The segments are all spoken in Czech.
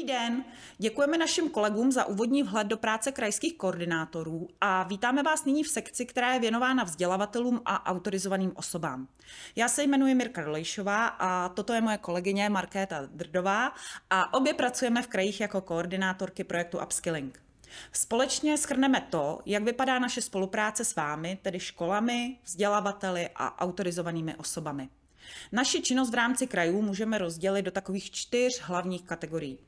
Dobrý den. Děkujeme našim kolegům za úvodní vhled do práce krajských koordinátorů a vítáme vás nyní v sekci, která je věnována vzdělavatelům a autorizovaným osobám. Já se jmenuji Mirka Dolejšová a toto je moje kolegyně Markéta Drdová a obě pracujeme v krajích jako koordinátorky projektu Upskilling. Společně schrneme to, jak vypadá naše spolupráce s vámi, tedy školami, vzdělavateli a autorizovanými osobami. Naši činnost v rámci krajů můžeme rozdělit do takových čtyř hlavních kategorií.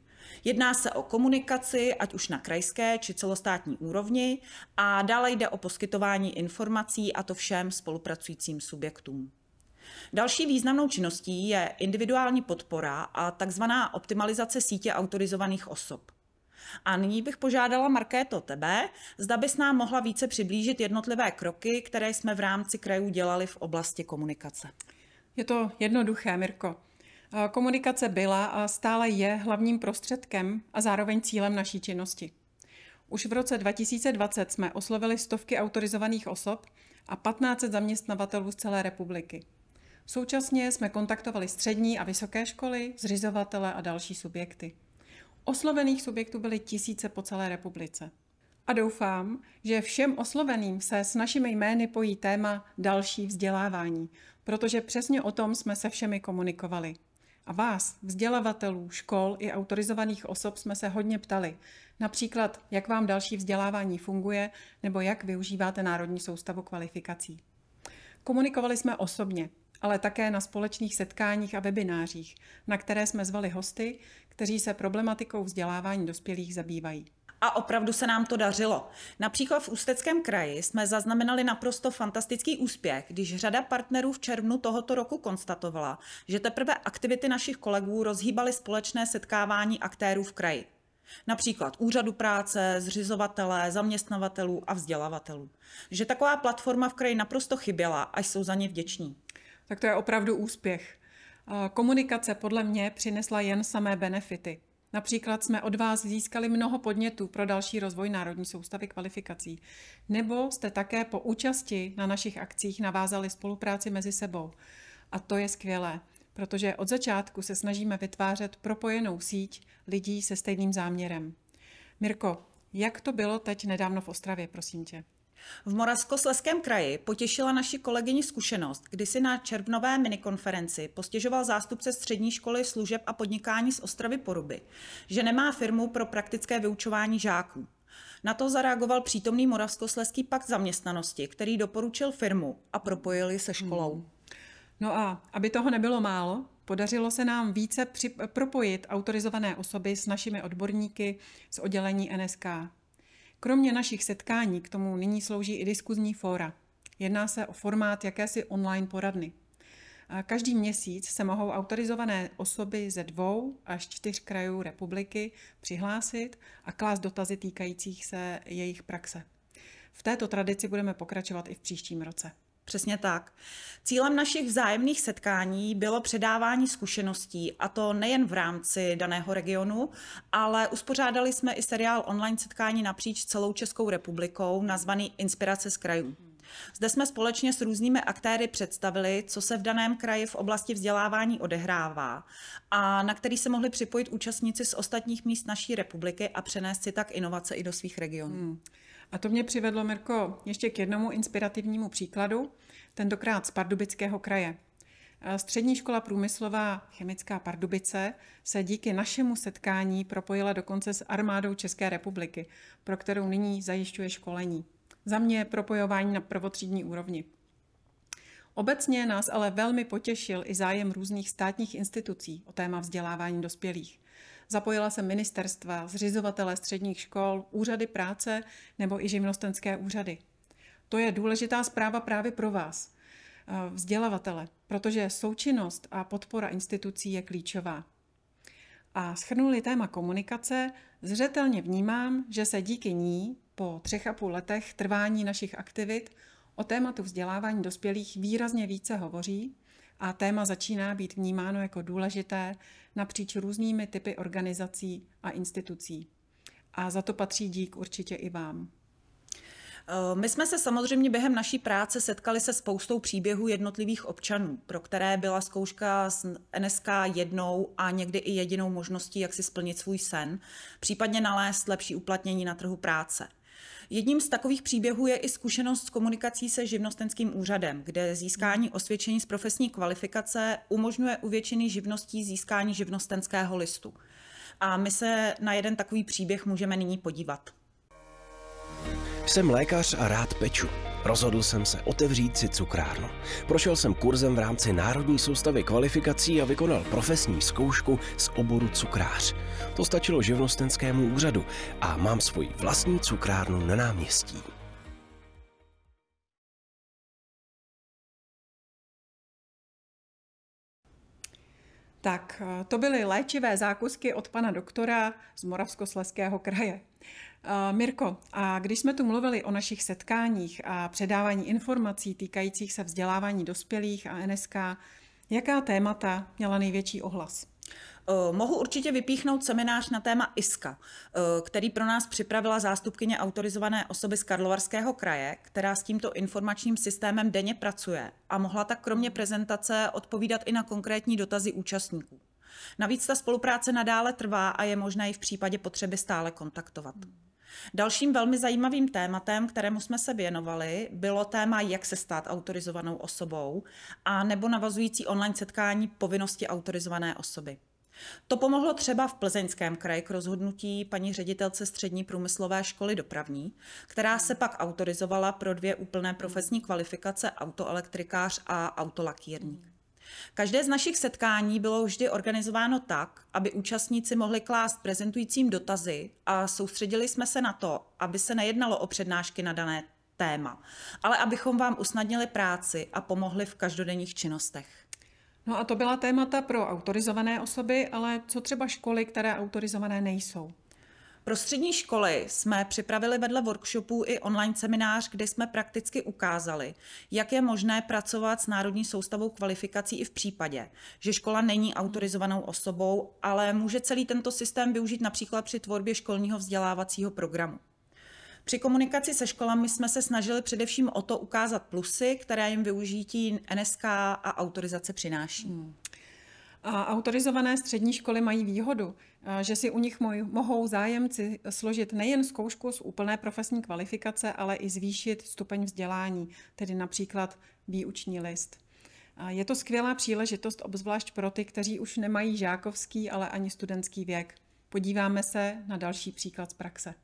Jedná se o komunikaci, ať už na krajské či celostátní úrovni, a dále jde o poskytování informací a to všem spolupracujícím subjektům. Další významnou činností je individuální podpora a takzvaná optimalizace sítě autorizovaných osob. A nyní bych požádala Markéto tebe, zda bys nám mohla více přiblížit jednotlivé kroky, které jsme v rámci krajů dělali v oblasti komunikace. Je to jednoduché, Mirko. Komunikace byla a stále je hlavním prostředkem a zároveň cílem naší činnosti. Už v roce 2020 jsme oslovili stovky autorizovaných osob a 1500 zaměstnavatelů z celé republiky. Současně jsme kontaktovali střední a vysoké školy, zřizovatele a další subjekty. Oslovených subjektů byly tisíce po celé republice. A doufám, že všem osloveným se s našimi jmény pojí téma další vzdělávání, protože přesně o tom jsme se všemi komunikovali. A vás, vzdělavatelů, škol i autorizovaných osob jsme se hodně ptali. Například, jak vám další vzdělávání funguje nebo jak využíváte národní soustavu kvalifikací. Komunikovali jsme osobně, ale také na společných setkáních a webinářích, na které jsme zvali hosty, kteří se problematikou vzdělávání dospělých zabývají a opravdu se nám to dařilo. Například v Ústeckém kraji jsme zaznamenali naprosto fantastický úspěch, když řada partnerů v červnu tohoto roku konstatovala, že teprve aktivity našich kolegů rozhýbaly společné setkávání aktérů v kraji. Například úřadu práce, zřizovatele, zaměstnavatelů a vzdělavatelů. Že taková platforma v kraji naprosto chyběla a jsou za ně vděční. Tak to je opravdu úspěch. Komunikace podle mě přinesla jen samé benefity. Například jsme od vás získali mnoho podnětů pro další rozvoj Národní soustavy kvalifikací. Nebo jste také po účasti na našich akcích navázali spolupráci mezi sebou. A to je skvělé, protože od začátku se snažíme vytvářet propojenou síť lidí se stejným záměrem. Mirko, jak to bylo teď nedávno v Ostravě, prosím tě? V Moravskosleském kraji potěšila naši kolegyni zkušenost, kdy si na červnové minikonferenci postěžoval zástupce střední školy služeb a podnikání z Ostravy Poruby, že nemá firmu pro praktické vyučování žáků. Na to zareagoval přítomný Moravskosleský pakt zaměstnanosti, který doporučil firmu a propojili se školou. Hmm. No a aby toho nebylo málo, podařilo se nám více při, propojit autorizované osoby s našimi odborníky z oddělení NSK. Kromě našich setkání k tomu nyní slouží i diskuzní fóra. Jedná se o formát jakési online poradny. Každý měsíc se mohou autorizované osoby ze dvou až čtyř krajů republiky přihlásit a klást dotazy týkajících se jejich praxe. V této tradici budeme pokračovat i v příštím roce. Přesně tak. Cílem našich vzájemných setkání bylo předávání zkušeností, a to nejen v rámci daného regionu, ale uspořádali jsme i seriál online setkání napříč celou Českou republikou, nazvaný Inspirace z krajů. Zde jsme společně s různými aktéry představili, co se v daném kraji v oblasti vzdělávání odehrává a na který se mohli připojit účastníci z ostatních míst naší republiky a přenést si tak inovace i do svých regionů. Hmm. A to mě přivedlo, Mirko, ještě k jednomu inspirativnímu příkladu, tentokrát z Pardubického kraje. Eh, střední škola průmyslová chemická Pardubice se díky našemu setkání propojila dokonce s armádou České republiky, pro kterou nyní zajišťuje školení. Za mě propojování na prvotřídní úrovni. Obecně nás ale velmi potěšil i zájem různých státních institucí o téma vzdělávání dospělých. Zapojila se ministerstva, zřizovatele středních škol, úřady práce nebo i živnostenské úřady. To je důležitá zpráva právě pro vás, eh, vzdělavatele, protože součinnost a podpora institucí je klíčová. A schrnuli téma komunikace, zřetelně vnímám, že se díky ní po třech a půl letech trvání našich aktivit o tématu vzdělávání dospělých výrazně více hovoří a téma začíná být vnímáno jako důležité napříč různými typy organizací a institucí. A za to patří dík určitě i vám. Eh, my jsme se samozřejmě během naší práce setkali se spoustou příběhů jednotlivých občanů, pro které byla zkouška s NSK jednou a někdy i jedinou možností, jak si splnit svůj sen, případně nalézt lepší uplatnění na trhu práce. Jedním z takových příběhů je i zkušenost s komunikací se živnostenským úřadem, kde získání osvědčení z profesní kvalifikace umožňuje u většiny živností získání živnostenského listu. A my se na jeden takový příběh můžeme nyní podívat. Jsem lékař a rád peču. Rozhodl jsem se otevřít si cukrárnu. Prošel jsem kurzem v rámci Národní soustavy kvalifikací a vykonal profesní zkoušku z oboru cukrář. To stačilo živnostenskému úřadu a mám svoji vlastní cukrárnu na náměstí. Tak, to byly léčivé zákusky od pana doktora z Moravskosleského kraje. Eh, Mirko, a když jsme tu mluvili o našich setkáních a předávání informací týkajících se vzdělávání dospělých a NSK, jaká témata měla největší ohlas? Eh, mohu určitě vypíchnout seminář na téma ISKA, eh, který pro nás připravila zástupkyně autorizované osoby z Karlovarského kraje, která s tímto informačním systémem denně pracuje a mohla tak kromě prezentace odpovídat i na konkrétní dotazy účastníků. Navíc ta spolupráce nadále trvá a je možné ji v případě potřeby stále kontaktovat. Hmm. Dalším velmi zajímavým tématem, kterému jsme se věnovali, bylo téma, jak se stát autorizovanou osobou a nebo navazující online setkání povinnosti autorizované osoby. To pomohlo třeba v plzeňském kraji k rozhodnutí paní ředitelce střední průmyslové školy dopravní, která se pak autorizovala pro dvě úplné profesní kvalifikace autoelektrikář a autolakírník. Každé z našich setkání bylo vždy organizováno tak, aby účastníci mohli klást prezentujícím dotazy a soustředili jsme se na to, aby se nejednalo o přednášky na dané téma, ale abychom vám usnadnili práci a pomohli v každodenních činnostech. No a to byla témata pro autorizované osoby, ale co třeba školy, které autorizované nejsou? Pro střední školy jsme připravili vedle workshopů i online seminář, kde jsme prakticky ukázali, jak je možné pracovat s Národní soustavou kvalifikací i v případě, že škola není autorizovanou osobou, ale může celý tento systém využít například při tvorbě školního vzdělávacího programu. Při komunikaci se školami jsme se snažili především o to ukázat plusy, které jim využití NSK a autorizace přináší. Hmm. Autorizované střední školy mají výhodu, eh, že si u nich mohou zájemci složit nejen zkoušku z úplné profesní kvalifikace, ale i zvýšit stupeň vzdělání, tedy například výuční list. Je to skvělá příležitost, obzvlášť pro ty, kteří už nemají žákovský, ale ani studentský věk. Podíváme se na další příklad z praxe.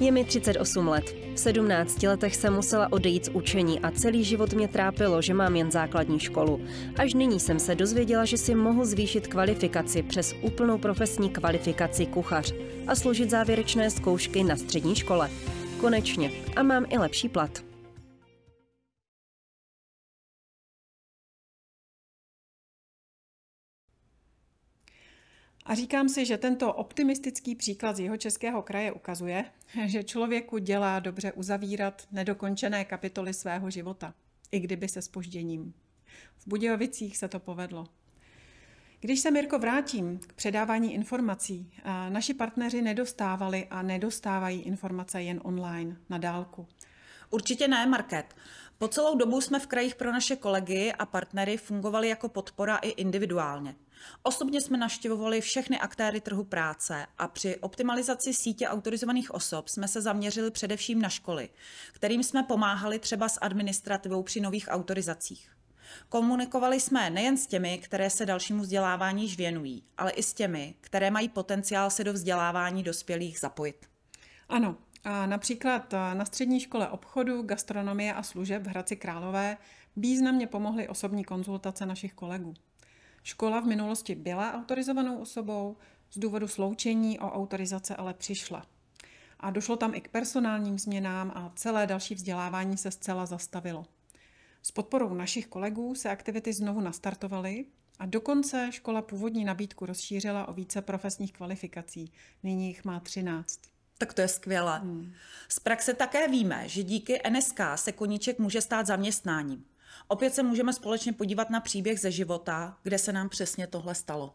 Je mi 38 let. V 17 letech jsem musela odejít z učení a celý život mě trápilo, že mám jen základní školu. Až nyní jsem se dozvěděla, že si mohu zvýšit kvalifikaci přes úplnou profesní kvalifikaci kuchař a složit závěrečné zkoušky na střední škole. Konečně. A mám i lepší plat. A říkám si, že tento optimistický příklad z jeho českého kraje ukazuje, že člověku dělá dobře uzavírat nedokončené kapitoly svého života, i kdyby se spožděním. V Budějovicích se to povedlo. Když se, Mirko, vrátím k předávání informací, naši partneři nedostávali a nedostávají informace jen online, na dálku. Určitě ne, Market. Po celou dobu jsme v krajích pro naše kolegy a partnery fungovali jako podpora i individuálně. Osobně jsme naštěvovali všechny aktéry trhu práce a při optimalizaci sítě autorizovaných osob jsme se zaměřili především na školy, kterým jsme pomáhali třeba s administrativou při nových autorizacích. Komunikovali jsme nejen s těmi, které se dalšímu vzdělávání již věnují, ale i s těmi, které mají potenciál se do vzdělávání dospělých zapojit. Ano, a například na střední škole obchodu, gastronomie a služeb v Hradci Králové významně pomohly osobní konzultace našich kolegů. Škola v minulosti byla autorizovanou osobou, z důvodu sloučení o autorizace ale přišla. A došlo tam i k personálním změnám a celé další vzdělávání se zcela zastavilo. S podporou našich kolegů se aktivity znovu nastartovaly a dokonce škola původní nabídku rozšířila o více profesních kvalifikací. Nyní jich má 13. Tak to je skvělé. Hmm. Z praxe také víme, že díky NSK se koníček může stát zaměstnáním. Opět se můžeme společně podívat na příběh ze života, kde se nám přesně tohle stalo.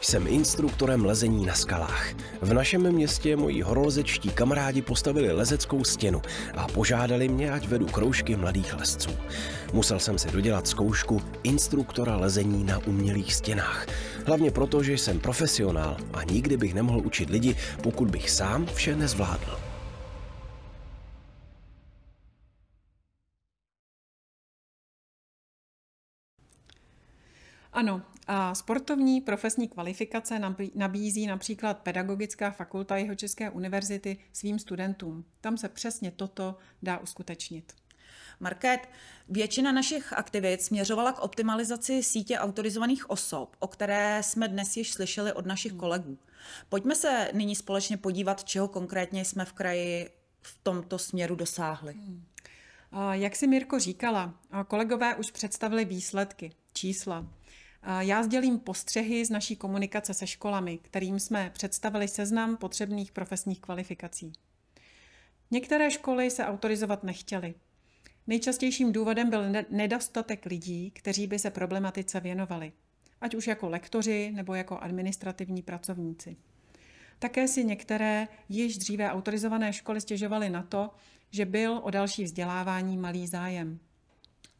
Jsem instruktorem lezení na skalách. V našem městě moji horolezečtí kamarádi postavili lezeckou stěnu a požádali mě, ať vedu kroužky mladých lezců. Musel jsem si dodělat zkoušku instruktora lezení na umělých stěnách. Hlavně proto, že jsem profesionál a nikdy bych nemohl učit lidi, pokud bych sám vše nezvládl. Ano, a sportovní profesní kvalifikace nabízí například Pedagogická fakulta České univerzity svým studentům. Tam se přesně toto dá uskutečnit. Market, většina našich aktivit směřovala k optimalizaci sítě autorizovaných osob, o které jsme dnes již slyšeli od našich kolegů. Pojďme se nyní společně podívat, čeho konkrétně jsme v kraji v tomto směru dosáhli. Hmm. Jak si Mirko říkala, kolegové už představili výsledky, čísla. Já sdělím postřehy z naší komunikace se školami, kterým jsme představili seznam potřebných profesních kvalifikací. Některé školy se autorizovat nechtěly. Nejčastějším důvodem byl nedostatek lidí, kteří by se problematice věnovali, ať už jako lektoři nebo jako administrativní pracovníci. Také si některé již dříve autorizované školy stěžovaly na to, že byl o další vzdělávání malý zájem.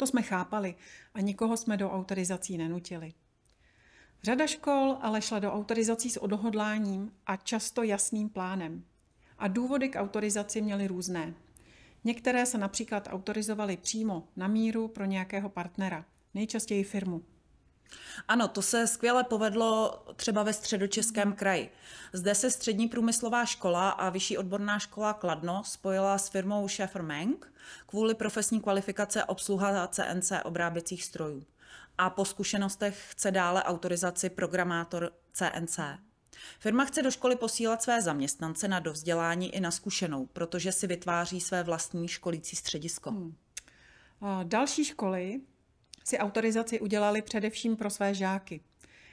To jsme chápali a nikoho jsme do autorizací nenutili. Řada škol ale šla do autorizací s odhodláním a často jasným plánem. A důvody k autorizaci měly různé. Některé se například autorizovaly přímo na míru pro nějakého partnera, nejčastěji firmu. Ano, to se skvěle povedlo třeba ve středočeském kraji. Zde se střední průmyslová škola a vyšší odborná škola Kladno spojila s firmou Schaeffer Meng kvůli profesní kvalifikace obsluha CNC obráběcích strojů. A po zkušenostech chce dále autorizaci programátor CNC. Firma chce do školy posílat své zaměstnance na dovzdělání i na zkušenou, protože si vytváří své vlastní školící středisko. Hmm. Další školy si autorizaci udělali především pro své žáky.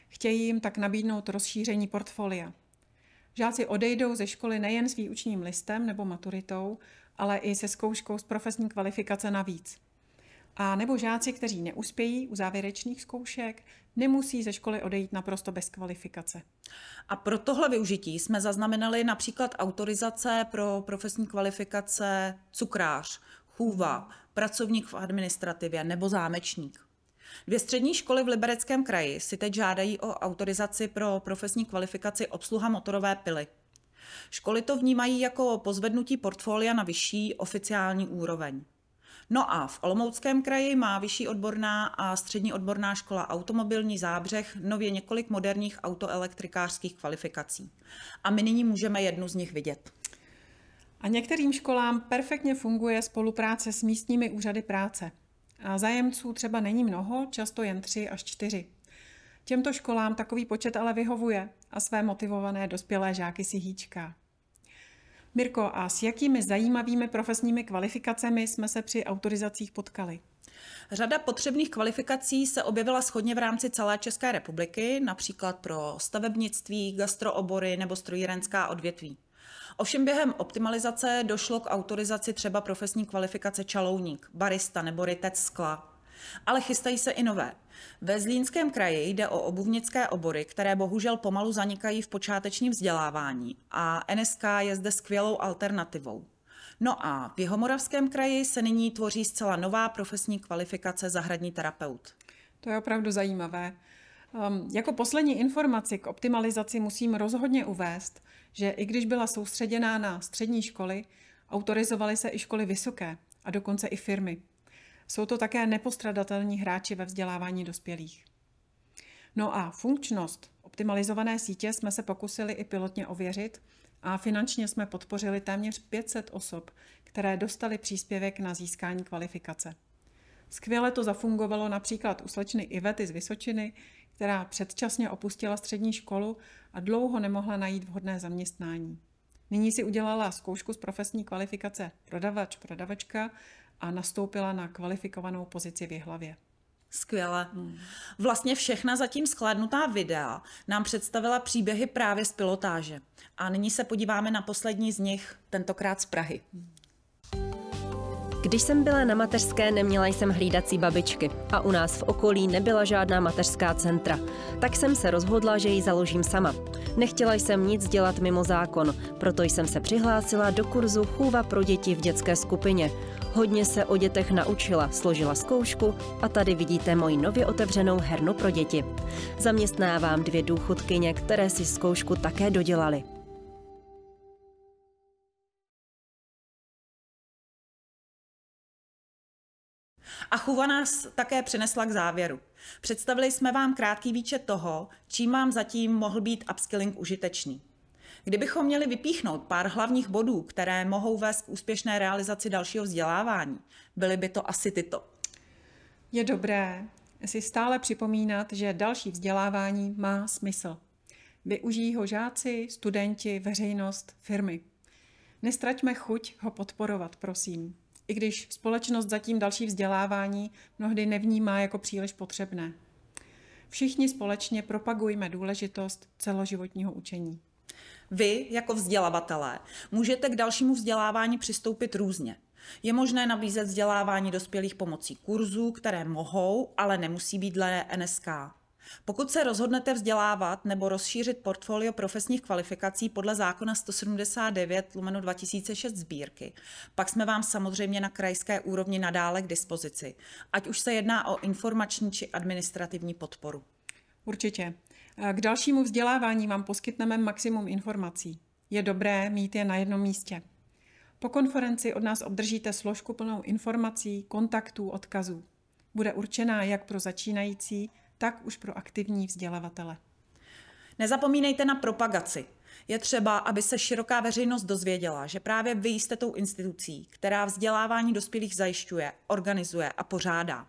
Chtějí jim tak nabídnout rozšíření portfolia. Žáci odejdou ze školy nejen s výučním listem nebo maturitou, ale i se zkouškou z profesní kvalifikace navíc. A nebo žáci, kteří neuspějí u závěrečných zkoušek, nemusí ze školy odejít naprosto bez kvalifikace. A pro tohle využití jsme zaznamenali například autorizace pro profesní kvalifikace cukrář chůva, pracovník v administrativě nebo zámečník. Dvě střední školy v Libereckém kraji si teď žádají o autorizaci pro profesní kvalifikaci obsluha motorové pily. Školy to vnímají jako pozvednutí portfolia na vyšší oficiální úroveň. No a v Olomouckém kraji má vyšší odborná a střední odborná škola Automobilní zábřeh nově několik moderních autoelektrikářských kvalifikací. A my nyní můžeme jednu z nich vidět. A některým školám perfektně funguje spolupráce s místními úřady práce. A zájemců třeba není mnoho, často jen tři až čtyři. Těmto školám takový počet ale vyhovuje a své motivované dospělé žáky si hýčká. Mirko, a s jakými zajímavými profesními kvalifikacemi jsme se při autorizacích potkali? Řada potřebných kvalifikací se objevila schodně v rámci celé České republiky, například pro stavebnictví, gastroobory nebo strojírenská odvětví. Ovšem během optimalizace došlo k autorizaci třeba profesní kvalifikace čalouník, barista nebo rytec skla. Ale chystají se i nové. Ve Zlínském kraji jde o obuvnické obory, které bohužel pomalu zanikají v počátečním vzdělávání a NSK je zde skvělou alternativou. No a v Jihomoravském kraji se nyní tvoří zcela nová profesní kvalifikace zahradní terapeut. To je opravdu zajímavé. Ehm, jako poslední informaci k optimalizaci musím rozhodně uvést, že i když byla soustředěná na střední školy, autorizovaly se i školy vysoké a dokonce i firmy. Jsou to také nepostradatelní hráči ve vzdělávání dospělých. No a funkčnost optimalizované sítě jsme se pokusili i pilotně ověřit a finančně jsme podpořili téměř 500 osob, které dostali příspěvek na získání kvalifikace. Skvěle to zafungovalo například u slečny Ivety z Vysočiny, která předčasně opustila střední školu a dlouho nemohla najít vhodné zaměstnání. Nyní si udělala zkoušku z profesní kvalifikace prodavač, prodavačka a nastoupila na kvalifikovanou pozici v hlavě. Skvěle. Hmm. Vlastně všechna zatím skladnutá videa nám představila příběhy právě z pilotáže. A nyní se podíváme na poslední z nich, tentokrát z Prahy. Hmm. Když jsem byla na mateřské, neměla jsem hlídací babičky a u nás v okolí nebyla žádná mateřská centra. Tak jsem se rozhodla, že ji založím sama. Nechtěla jsem nic dělat mimo zákon, proto jsem se přihlásila do kurzu chůva pro děti v dětské skupině. Hodně se o dětech naučila, složila zkoušku a tady vidíte moji nově otevřenou hernu pro děti. Zaměstnávám dvě důchodkyně, které si zkoušku také dodělali. A chuva nás také přinesla k závěru. Představili jsme vám krátký výčet toho, čím vám zatím mohl být upskilling užitečný. Kdybychom měli vypíchnout pár hlavních bodů, které mohou vést k úspěšné realizaci dalšího vzdělávání, byly by to asi tyto. Je dobré si stále připomínat, že další vzdělávání má smysl. Využijí ho žáci, studenti, veřejnost, firmy. Nestraťme chuť ho podporovat, prosím i když společnost zatím další vzdělávání mnohdy nevnímá jako příliš potřebné. Všichni společně propagujme důležitost celoživotního učení. Vy, jako vzdělavatelé, můžete k dalšímu vzdělávání přistoupit různě. Je možné nabízet vzdělávání dospělých pomocí kurzů, které mohou, ale nemusí být dle NSK. Pokud se rozhodnete vzdělávat nebo rozšířit portfolio profesních kvalifikací podle zákona 179 lomeno 2006 sbírky, pak jsme vám samozřejmě na krajské úrovni nadále k dispozici, ať už se jedná o informační či administrativní podporu. Určitě. K dalšímu vzdělávání vám poskytneme maximum informací. Je dobré mít je na jednom místě. Po konferenci od nás obdržíte složku plnou informací, kontaktů, odkazů. Bude určená jak pro začínající, tak už pro aktivní vzdělavatele. Nezapomínejte na propagaci. Je třeba, aby se široká veřejnost dozvěděla, že právě vy jste tou institucí, která vzdělávání dospělých zajišťuje, organizuje a pořádá.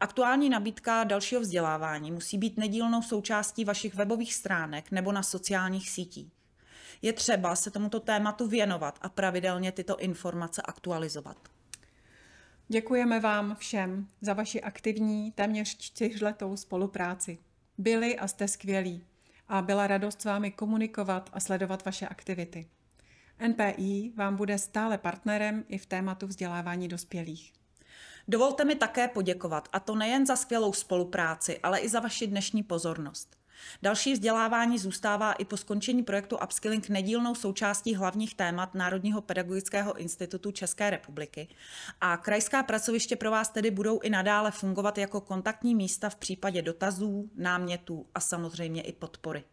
Aktuální nabídka dalšího vzdělávání musí být nedílnou součástí vašich webových stránek nebo na sociálních sítích. Je třeba se tomuto tématu věnovat a pravidelně tyto informace aktualizovat. Děkujeme vám všem za vaši aktivní, téměř čtyřletou spolupráci. Byli a jste skvělí a byla radost s vámi komunikovat a sledovat vaše aktivity. NPI vám bude stále partnerem i v tématu vzdělávání dospělých. Dovolte mi také poděkovat, a to nejen za skvělou spolupráci, ale i za vaši dnešní pozornost. Další vzdělávání zůstává i po skončení projektu Upskilling nedílnou součástí hlavních témat Národního pedagogického institutu České republiky a krajská pracoviště pro vás tedy budou i nadále fungovat jako kontaktní místa v případě dotazů, námětů a samozřejmě i podpory.